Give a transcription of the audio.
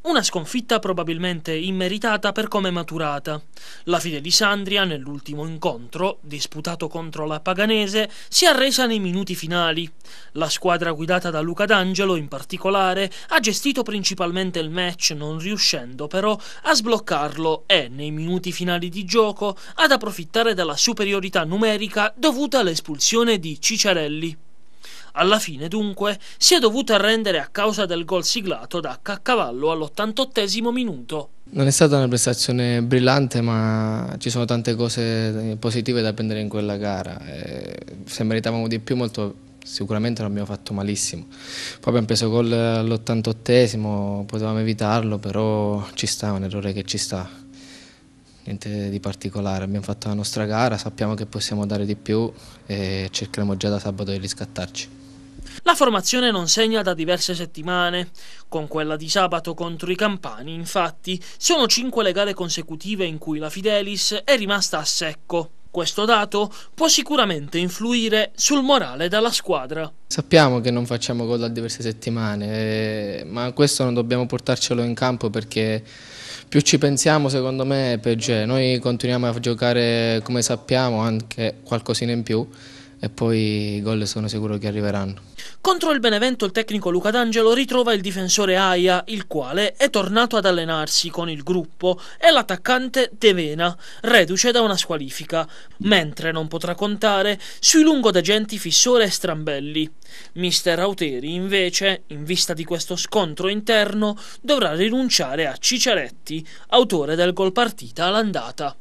Una sconfitta probabilmente immeritata per come maturata. La fine di Sandria, nell'ultimo incontro, disputato contro la Paganese, si è arresa nei minuti finali. La squadra guidata da Luca D'Angelo, in particolare, ha gestito principalmente il match, non riuscendo però a sbloccarlo e, nei minuti finali di gioco, ad approfittare della superiorità numerica dovuta all'espulsione di Cicerelli. Alla fine, dunque, si è dovuto arrendere a causa del gol siglato da Caccavallo all'88 minuto. Non è stata una prestazione brillante, ma ci sono tante cose eh, positive da prendere in quella gara. Eh, se meritavamo di più, molto, sicuramente non abbiamo fatto malissimo. Poi abbiamo preso gol all'88esimo, potevamo evitarlo, però ci sta, è un errore che ci sta. Niente di particolare, abbiamo fatto la nostra gara, sappiamo che possiamo dare di più e cercheremo già da sabato di riscattarci. La formazione non segna da diverse settimane. Con quella di sabato contro i Campani, infatti, sono cinque le gare consecutive in cui la Fidelis è rimasta a secco. Questo dato può sicuramente influire sul morale della squadra. Sappiamo che non facciamo gol da diverse settimane, eh, ma questo non dobbiamo portarcelo in campo perché più ci pensiamo secondo me peggio è. Noi continuiamo a giocare come sappiamo, anche qualcosina in più, e poi i gol sono sicuro che arriveranno. Contro il Benevento il tecnico Luca D'Angelo ritrova il difensore Aia, il quale è tornato ad allenarsi con il gruppo, e l'attaccante De Vena, reduce da una squalifica, mentre non potrà contare sui lungo lungodagenti Fissore e Strambelli. Mister Rauteri, invece, in vista di questo scontro interno, dovrà rinunciare a Ciceretti, autore del gol partita all'andata.